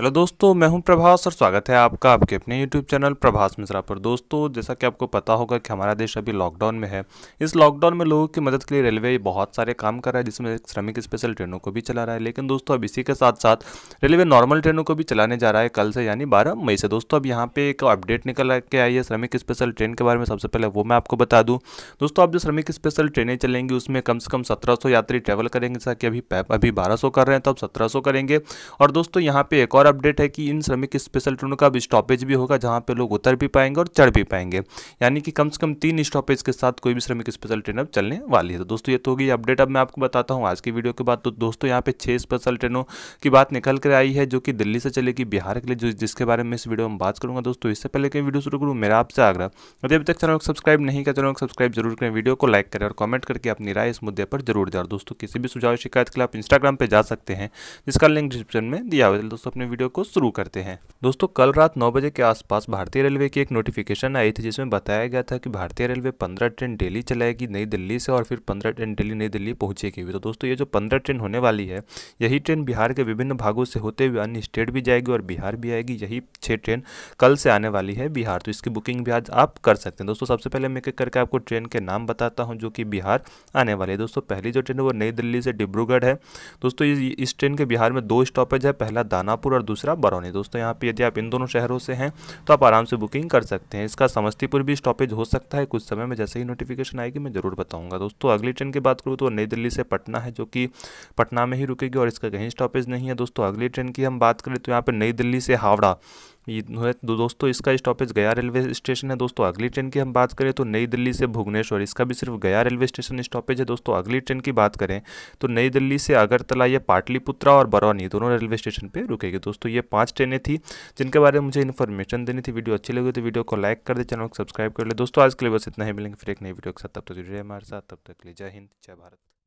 hello दोस्तों मैं हूं प्रभास और स्वागत है आपका आपके अपने यूट्यूब चैनल प्रभास मिश्रा पर दोस्तों जैसा कि आपको पता होगा कि हमारा देश अभी लॉकडाउन में है इस लॉकडाउन में लोगों की मदद के लिए रेलवे बहुत सारे काम कर रहा है जिसमें श्रमिक स्पेशल ट्रेनों को भी चला रहा है लेकिन दोस्तों अब इसी के साथ साथ रेलवे नॉर्मल ट्रेनों को भी चलाने जा रहा है कल से यानी बारह मई से दोस्तों अब यहाँ पर एक अपडेट निकल के आई है श्रमिक स्पेशल ट्रेन के बारे में सबसे पहले वो मैं आपको बता दूँ दोस्तों अब जो श्रमिक स्पेशल ट्रेनें चलेंगी उसमें कम से कम सत्रह यात्री ट्रेवल करेंगे जैसा कि अभी अभी बारह कर रहे हैं तो अब सत्रह करेंगे और दोस्तों यहाँ पर एक और अपडेट है कि इन श्रमिक स्पेशल ट्रेनों का अब स्टॉपेज भी होगा जहाँ पे लोग उतर भी पाएंगे और चढ़ भी पाएंगे यानी कि कम से कम तीन स्टॉपेज के साथ कोई भी श्रमिक स्पेशल ट्रेन अब चलने वाली है तो दोस्तों ये तो होगी अपडेट अब मैं आपको बताता हूँ आज की वीडियो के बाद तो दोस्तों यहाँ पे छः स्पेशल ट्रेनों की बात निकल कर आई है जो कि दिल्ली से चलेगी बिहार के लिए जिसके बारे में इस वीडियो में बात करूँगा दोस्तों इससे पहले कहीं वीडियो शुरू करूँ मेरा आपसे आग्रह यदि अभी तक चैनल को सब्सक्राइब नहीं किया चैनल को सब्सक्राइब जरूर करें वीडियो को लाइक करें और कमेंट करके अपनी राय इस मुद्दे पर जरूर दें और दोस्तों किसी भी सुझाव शिकायत के लिए आप इंस्टाग्राम पर जा सकते हैं जिसका लिंक डिस्क्रिप्शन में दिया हुआ है दोस्तों अपने वीडियो को शुरू करते हैं दोस्तों कल रात नौ बजे के आसपास भारतीय रेलवे की एक नोटिफिकेशन आई थी जिसमें बताया गया था कि भारतीय रेलवे पंद्रह ट्रेन डेली चलाएगी नई दिल्ली से और फिर पंद्रह ट्रेन डेली नई दिल्ली पहुंचेगी भी तो दोस्तों ये जो पंद्रह ट्रेन होने वाली है यही ट्रेन बिहार के विभिन्न भागों से होते हुए अन्य स्टेट भी जाएगी और बिहार भी आएगी यही छः ट्रेन कल से आने वाली है बिहार तो इसकी बुकिंग भी आज आप कर सकते हैं दोस्तों सबसे पहले मैं एक करके आपको ट्रेन के नाम बताता हूँ जो कि बिहार आने वाली है दोस्तों पहली जो ट्रेन है वो नई दिल्ली से डिब्रूगढ़ है दोस्तों इस ट्रेन के बिहार में दो स्टॉपेज है पहला दानापुर और दूसरा बरौनी दोस्तों यहाँ पे यदि आप इन दोनों शहरों से हैं तो आप आराम से बुकिंग कर सकते हैं इसका समस्तीपुर भी स्टॉपेज हो सकता है कुछ समय में जैसे ही नोटिफिकेशन आएगी मैं ज़रूर बताऊंगा दोस्तों अगली ट्रेन की बात करूँ तो नई दिल्ली से पटना है जो कि पटना में ही रुकेगी और इसका कहीं स्टॉपेज नहीं है दोस्तों अगली ट्रेन की हम बात करें तो यहाँ पर नई दिल्ली से हावड़ा ये दो दोस्तों इसका स्टॉपेज गया रेलवे स्टेशन है दोस्तों अगली ट्रेन की हम बात करें तो नई दिल्ली से भुवनेश्वर इसका भी सिर्फ गया रेलवे स्टेशन स्टॉपेज है दोस्तों अगली ट्रेन की बात करें तो नई दिल्ली से अगरतला या पाटलिपुत्रा और बरौनी दोनों रेलवे स्टेशन पर रुकेगी दोस्तों ये पाँच ट्रेनें थी जिनके बारे में मुझे इन्फॉर्मेशन देनी थी वीडियो अच्छी लगी तो वीडियो को लाइक कर दे चैनल को सब्सक्राइब कर ले दोस्तों आज के लिए बस इतना ही मिलेंगे फिर एक नई वीडियो के साथ तब तक जुड़े हमारे साथ तब तक के लिए जय हिंद जय भारत